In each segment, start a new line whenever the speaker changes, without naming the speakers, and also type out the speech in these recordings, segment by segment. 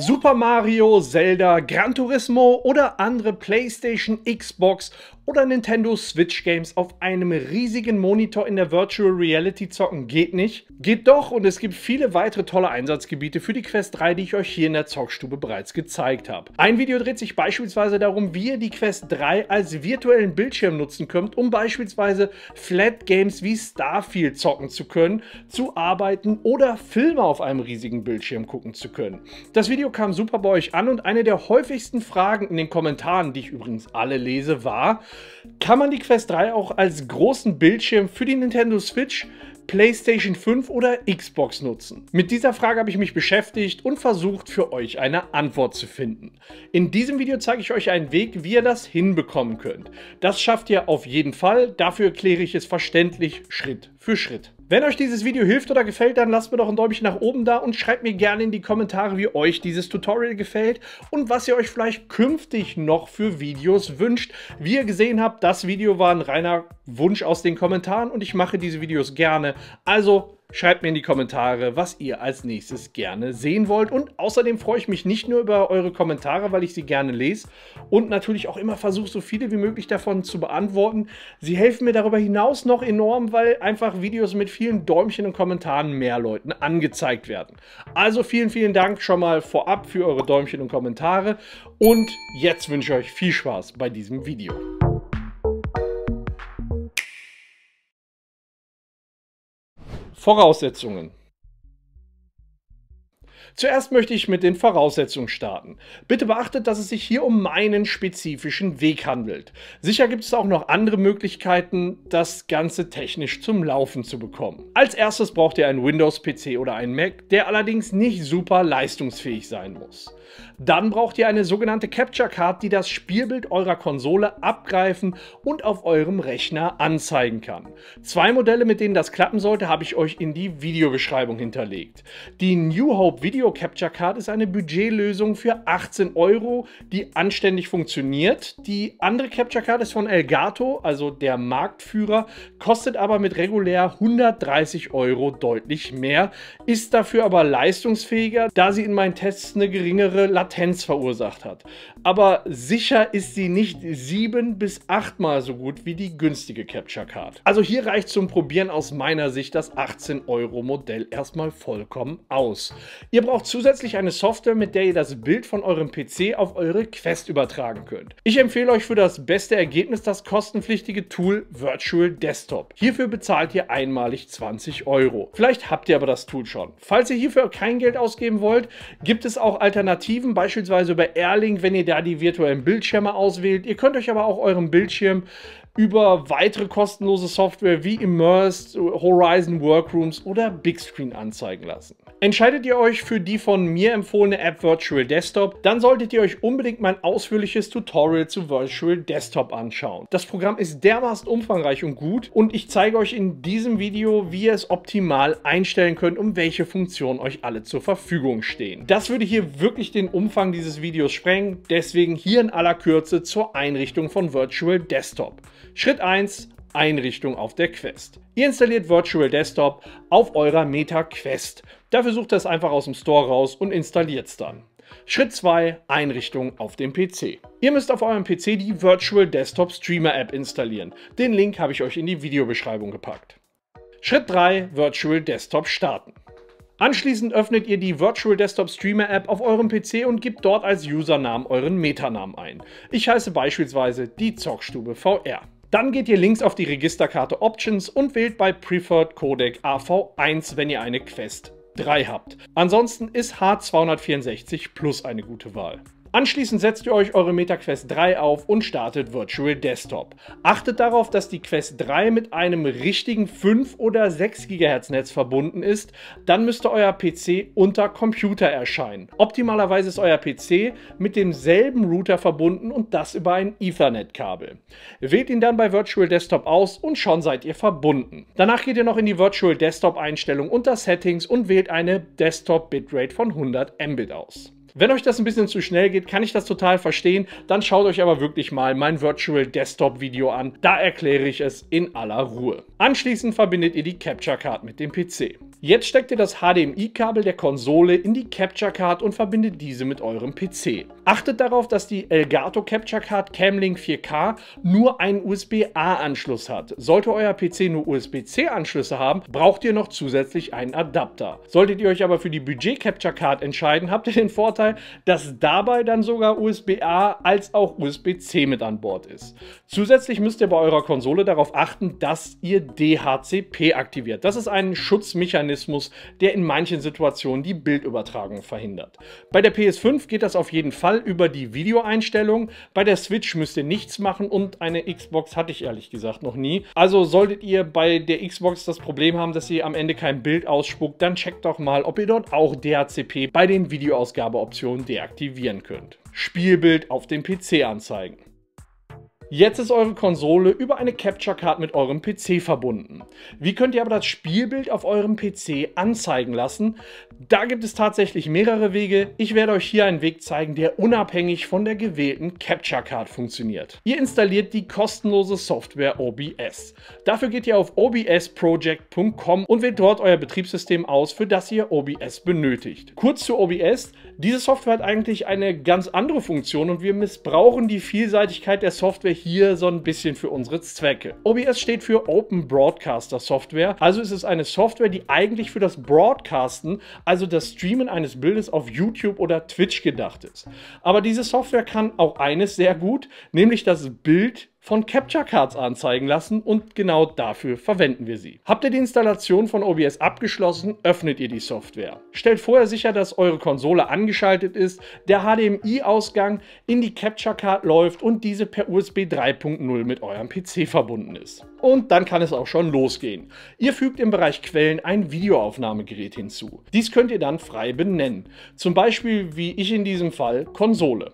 Super Mario, Zelda, Gran Turismo oder andere PlayStation, Xbox oder Nintendo Switch Games auf einem riesigen Monitor in der Virtual Reality zocken geht nicht? Geht doch und es gibt viele weitere tolle Einsatzgebiete für die Quest 3, die ich euch hier in der Zockstube bereits gezeigt habe. Ein Video dreht sich beispielsweise darum, wie ihr die Quest 3 als virtuellen Bildschirm nutzen könnt, um beispielsweise Flat Games wie Starfield zocken zu können, zu arbeiten oder Filme auf einem riesigen Bildschirm gucken zu können. Das Video kam super bei euch an und eine der häufigsten Fragen in den Kommentaren, die ich übrigens alle lese, war, kann man die Quest 3 auch als großen Bildschirm für die Nintendo Switch, PlayStation 5 oder Xbox nutzen? Mit dieser Frage habe ich mich beschäftigt und versucht für euch eine Antwort zu finden. In diesem Video zeige ich euch einen Weg, wie ihr das hinbekommen könnt. Das schafft ihr auf jeden Fall, dafür erkläre ich es verständlich Schritt für Schritt. Wenn euch dieses Video hilft oder gefällt, dann lasst mir doch ein Däumchen nach oben da und schreibt mir gerne in die Kommentare, wie euch dieses Tutorial gefällt und was ihr euch vielleicht künftig noch für Videos wünscht. Wie ihr gesehen habt, das Video war ein reiner Wunsch aus den Kommentaren und ich mache diese Videos gerne. Also Schreibt mir in die Kommentare, was ihr als nächstes gerne sehen wollt. Und außerdem freue ich mich nicht nur über eure Kommentare, weil ich sie gerne lese und natürlich auch immer versuche, so viele wie möglich davon zu beantworten. Sie helfen mir darüber hinaus noch enorm, weil einfach Videos mit vielen Däumchen und Kommentaren mehr Leuten angezeigt werden. Also vielen, vielen Dank schon mal vorab für eure Däumchen und Kommentare. Und jetzt wünsche ich euch viel Spaß bei diesem Video. Voraussetzungen. Zuerst möchte ich mit den Voraussetzungen starten. Bitte beachtet, dass es sich hier um meinen spezifischen Weg handelt. Sicher gibt es auch noch andere Möglichkeiten, das Ganze technisch zum Laufen zu bekommen. Als erstes braucht ihr einen Windows-PC oder einen Mac, der allerdings nicht super leistungsfähig sein muss. Dann braucht ihr eine sogenannte Capture Card, die das Spielbild eurer Konsole abgreifen und auf eurem Rechner anzeigen kann. Zwei Modelle, mit denen das klappen sollte, habe ich euch in die Videobeschreibung hinterlegt. Die New Hope Video Capture Card ist eine Budgetlösung für 18 Euro, die anständig funktioniert. Die andere Capture Card ist von Elgato, also der Marktführer, kostet aber mit regulär 130 Euro deutlich mehr, ist dafür aber leistungsfähiger, da sie in meinen Tests eine geringere längere Latenz verursacht hat. Aber sicher ist sie nicht sieben bis achtmal so gut wie die günstige Capture Card. Also hier reicht zum Probieren aus meiner Sicht das 18 Euro Modell erstmal vollkommen aus. Ihr braucht zusätzlich eine Software, mit der ihr das Bild von eurem PC auf eure Quest übertragen könnt. Ich empfehle euch für das beste Ergebnis das kostenpflichtige Tool Virtual Desktop. Hierfür bezahlt ihr einmalig 20 Euro. Vielleicht habt ihr aber das Tool schon. Falls ihr hierfür kein Geld ausgeben wollt, gibt es auch Alternativen Alternativen, beispielsweise bei Erling, wenn ihr da die virtuellen Bildschirme auswählt. Ihr könnt euch aber auch euren Bildschirm über weitere kostenlose Software wie Immersed, Horizon Workrooms oder Big Screen anzeigen lassen. Entscheidet ihr euch für die von mir empfohlene App Virtual Desktop, dann solltet ihr euch unbedingt mein ausführliches Tutorial zu Virtual Desktop anschauen. Das Programm ist dermaßen umfangreich und gut und ich zeige euch in diesem Video, wie ihr es optimal einstellen könnt, und welche Funktionen euch alle zur Verfügung stehen. Das würde hier wirklich den Umfang dieses Videos sprengen, deswegen hier in aller Kürze zur Einrichtung von Virtual Desktop. Schritt 1. Einrichtung auf der Quest. Ihr installiert Virtual Desktop auf eurer Meta Quest. Dafür sucht ihr es einfach aus dem Store raus und installiert es dann. Schritt 2. Einrichtung auf dem PC. Ihr müsst auf eurem PC die Virtual Desktop Streamer App installieren. Den Link habe ich euch in die Videobeschreibung gepackt. Schritt 3. Virtual Desktop starten. Anschließend öffnet ihr die Virtual Desktop Streamer App auf eurem PC und gebt dort als Usernamen euren Metanamen ein. Ich heiße beispielsweise die Zockstube VR. Dann geht ihr links auf die Registerkarte Options und wählt bei Preferred Codec AV1, wenn ihr eine Quest 3 habt. Ansonsten ist H264 Plus eine gute Wahl. Anschließend setzt ihr euch eure MetaQuest 3 auf und startet Virtual Desktop. Achtet darauf, dass die Quest 3 mit einem richtigen 5 oder 6 GHz Netz verbunden ist, dann müsste euer PC unter Computer erscheinen. Optimalerweise ist euer PC mit demselben Router verbunden und das über ein Ethernet-Kabel. Wählt ihn dann bei Virtual Desktop aus und schon seid ihr verbunden. Danach geht ihr noch in die Virtual Desktop Einstellung unter Settings und wählt eine Desktop Bitrate von 100 Mbit aus. Wenn euch das ein bisschen zu schnell geht, kann ich das total verstehen. Dann schaut euch aber wirklich mal mein Virtual Desktop Video an. Da erkläre ich es in aller Ruhe. Anschließend verbindet ihr die Capture Card mit dem PC. Jetzt steckt ihr das HDMI-Kabel der Konsole in die Capture Card und verbindet diese mit eurem PC. Achtet darauf, dass die Elgato Capture Card Camlink 4K nur einen USB-A-Anschluss hat. Sollte euer PC nur USB-C-Anschlüsse haben, braucht ihr noch zusätzlich einen Adapter. Solltet ihr euch aber für die Budget Capture Card entscheiden, habt ihr den Vorteil, dass dabei dann sogar USB-A als auch USB-C mit an Bord ist. Zusätzlich müsst ihr bei eurer Konsole darauf achten, dass ihr DHCP aktiviert. Das ist ein Schutzmechanismus Mechanismus, der in manchen Situationen die Bildübertragung verhindert. Bei der PS5 geht das auf jeden Fall über die Videoeinstellung, bei der Switch müsst ihr nichts machen und eine Xbox hatte ich ehrlich gesagt noch nie. Also solltet ihr bei der Xbox das Problem haben, dass ihr am Ende kein Bild ausspuckt, dann checkt doch mal, ob ihr dort auch DHCP bei den Videoausgabeoptionen deaktivieren könnt. Spielbild auf dem PC anzeigen. Jetzt ist eure Konsole über eine Capture Card mit eurem PC verbunden. Wie könnt ihr aber das Spielbild auf eurem PC anzeigen lassen? Da gibt es tatsächlich mehrere Wege. Ich werde euch hier einen Weg zeigen, der unabhängig von der gewählten Capture Card funktioniert. Ihr installiert die kostenlose Software OBS. Dafür geht ihr auf obsproject.com und wählt dort euer Betriebssystem aus, für das ihr OBS benötigt. Kurz zu OBS. Diese Software hat eigentlich eine ganz andere Funktion und wir missbrauchen die Vielseitigkeit der Software hier so ein bisschen für unsere Zwecke. OBS steht für Open Broadcaster Software, also ist es eine Software, die eigentlich für das Broadcasten, also das Streamen eines Bildes auf YouTube oder Twitch gedacht ist. Aber diese Software kann auch eines sehr gut, nämlich das Bild von Capture Cards anzeigen lassen und genau dafür verwenden wir sie. Habt ihr die Installation von OBS abgeschlossen, öffnet ihr die Software. Stellt vorher sicher, dass eure Konsole angeschaltet ist, der HDMI-Ausgang in die Capture Card läuft und diese per USB 3.0 mit eurem PC verbunden ist. Und dann kann es auch schon losgehen. Ihr fügt im Bereich Quellen ein Videoaufnahmegerät hinzu. Dies könnt ihr dann frei benennen. Zum Beispiel, wie ich in diesem Fall, Konsole.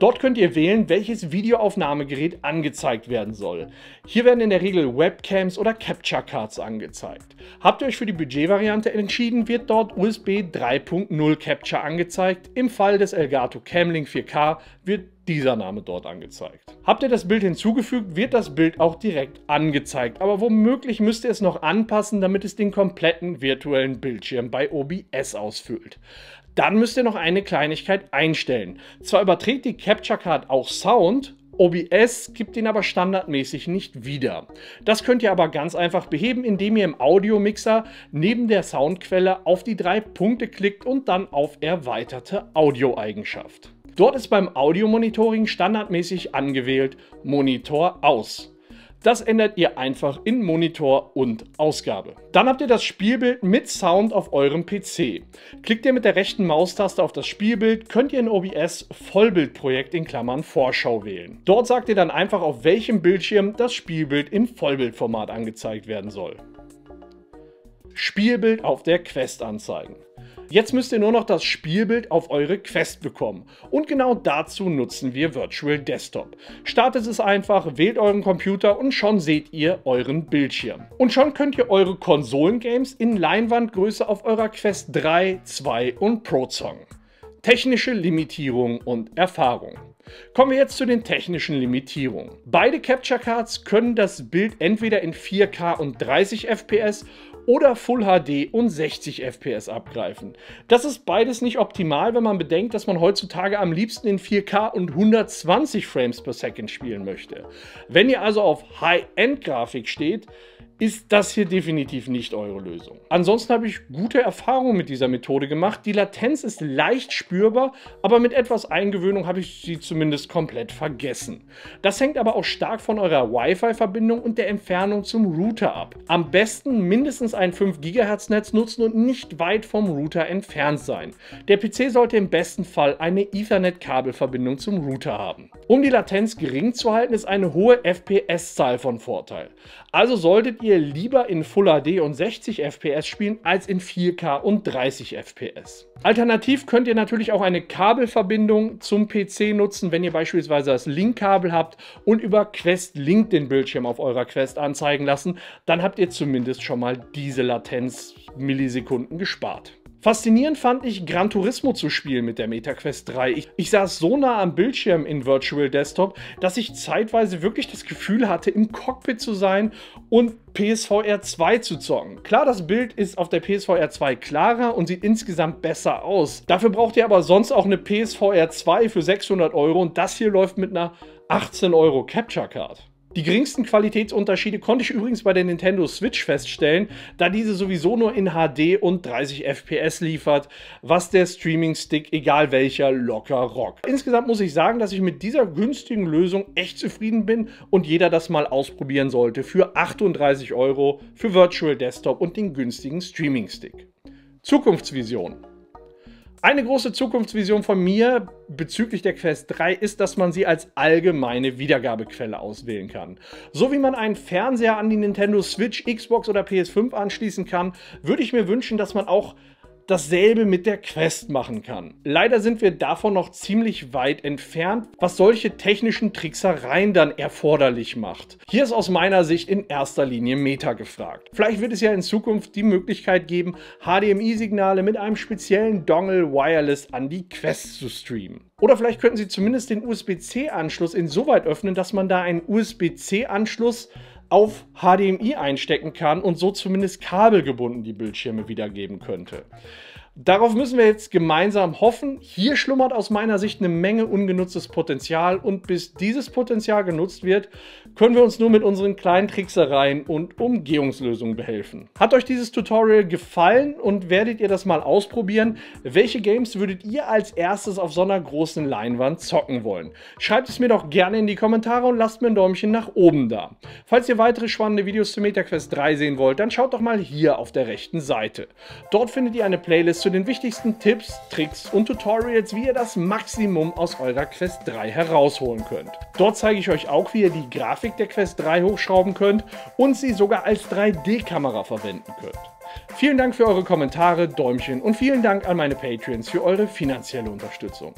Dort könnt ihr wählen, welches Videoaufnahmegerät angezeigt werden soll. Hier werden in der Regel Webcams oder Capture Cards angezeigt. Habt ihr euch für die Budgetvariante entschieden, wird dort USB 3.0 Capture angezeigt. Im Fall des Elgato Camlink 4K wird dieser Name dort angezeigt. Habt ihr das Bild hinzugefügt, wird das Bild auch direkt angezeigt, aber womöglich müsst ihr es noch anpassen, damit es den kompletten virtuellen Bildschirm bei OBS ausfüllt dann müsst ihr noch eine Kleinigkeit einstellen. Zwar überträgt die Capture Card auch Sound, OBS gibt ihn aber standardmäßig nicht wieder. Das könnt ihr aber ganz einfach beheben, indem ihr im Audiomixer neben der Soundquelle auf die drei Punkte klickt und dann auf Erweiterte Audioeigenschaft. Dort ist beim Audiomonitoring standardmäßig angewählt Monitor aus. Das ändert ihr einfach in Monitor und Ausgabe. Dann habt ihr das Spielbild mit Sound auf eurem PC. Klickt ihr mit der rechten Maustaste auf das Spielbild, könnt ihr in OBS Vollbildprojekt in Klammern Vorschau wählen. Dort sagt ihr dann einfach, auf welchem Bildschirm das Spielbild im Vollbildformat angezeigt werden soll. Spielbild auf der Quest anzeigen. Jetzt müsst ihr nur noch das Spielbild auf eure Quest bekommen. Und genau dazu nutzen wir Virtual Desktop. Startet es einfach, wählt euren Computer und schon seht ihr euren Bildschirm. Und schon könnt ihr eure Konsolengames in Leinwandgröße auf eurer Quest 3, 2 und Pro zocken. Technische Limitierung und Erfahrung. Kommen wir jetzt zu den technischen Limitierungen. Beide Capture Cards können das Bild entweder in 4K und 30 FPS oder Full HD und 60 FPS abgreifen. Das ist beides nicht optimal, wenn man bedenkt, dass man heutzutage am liebsten in 4K und 120 Frames per Second spielen möchte. Wenn ihr also auf High-End-Grafik steht, ist das hier definitiv nicht eure Lösung. Ansonsten habe ich gute Erfahrungen mit dieser Methode gemacht. Die Latenz ist leicht spürbar, aber mit etwas Eingewöhnung habe ich sie zumindest komplett vergessen. Das hängt aber auch stark von eurer Wi-Fi-Verbindung und der Entfernung zum Router ab. Am besten mindestens ein 5 GHz Netz nutzen und nicht weit vom Router entfernt sein. Der PC sollte im besten Fall eine Ethernet-Kabelverbindung zum Router haben. Um die Latenz gering zu halten, ist eine hohe FPS-Zahl von Vorteil. Also solltet ihr ihr lieber in Full HD und 60 FPS spielen als in 4K und 30 FPS. Alternativ könnt ihr natürlich auch eine Kabelverbindung zum PC nutzen, wenn ihr beispielsweise das Link-Kabel habt und über Quest Link den Bildschirm auf eurer Quest anzeigen lassen. Dann habt ihr zumindest schon mal diese Latenz Millisekunden gespart. Faszinierend fand ich, Gran Turismo zu spielen mit der MetaQuest 3. Ich, ich saß so nah am Bildschirm in Virtual Desktop, dass ich zeitweise wirklich das Gefühl hatte, im Cockpit zu sein und PSVR 2 zu zocken. Klar, das Bild ist auf der PSVR 2 klarer und sieht insgesamt besser aus. Dafür braucht ihr aber sonst auch eine PSVR 2 für 600 Euro und das hier läuft mit einer 18 Euro Capture Card. Die geringsten Qualitätsunterschiede konnte ich übrigens bei der Nintendo Switch feststellen, da diese sowieso nur in HD und 30 FPS liefert, was der Streaming-Stick, egal welcher, locker rockt. Insgesamt muss ich sagen, dass ich mit dieser günstigen Lösung echt zufrieden bin und jeder das mal ausprobieren sollte für 38 Euro für Virtual Desktop und den günstigen Streaming-Stick. Zukunftsvision. Eine große Zukunftsvision von mir bezüglich der Quest 3 ist, dass man sie als allgemeine Wiedergabequelle auswählen kann. So wie man einen Fernseher an die Nintendo Switch, Xbox oder PS5 anschließen kann, würde ich mir wünschen, dass man auch dasselbe mit der Quest machen kann. Leider sind wir davon noch ziemlich weit entfernt, was solche technischen Tricksereien dann erforderlich macht. Hier ist aus meiner Sicht in erster Linie Meta gefragt. Vielleicht wird es ja in Zukunft die Möglichkeit geben, HDMI-Signale mit einem speziellen Dongle Wireless an die Quest zu streamen. Oder vielleicht könnten sie zumindest den USB-C-Anschluss insoweit öffnen, dass man da einen USB-C-Anschluss auf HDMI einstecken kann und so zumindest kabelgebunden die Bildschirme wiedergeben könnte. Darauf müssen wir jetzt gemeinsam hoffen. Hier schlummert aus meiner Sicht eine Menge ungenutztes Potenzial und bis dieses Potenzial genutzt wird, können wir uns nur mit unseren kleinen Tricksereien und Umgehungslösungen behelfen. Hat euch dieses Tutorial gefallen und werdet ihr das mal ausprobieren? Welche Games würdet ihr als erstes auf so einer großen Leinwand zocken wollen? Schreibt es mir doch gerne in die Kommentare und lasst mir ein Däumchen nach oben da. Falls ihr weitere spannende Videos zu MetaQuest 3 sehen wollt, dann schaut doch mal hier auf der rechten Seite. Dort findet ihr eine Playlist zu zu den wichtigsten Tipps, Tricks und Tutorials, wie ihr das Maximum aus eurer Quest 3 herausholen könnt. Dort zeige ich euch auch, wie ihr die Grafik der Quest 3 hochschrauben könnt und sie sogar als 3D-Kamera verwenden könnt. Vielen Dank für eure Kommentare, Däumchen und vielen Dank an meine Patreons für eure finanzielle Unterstützung.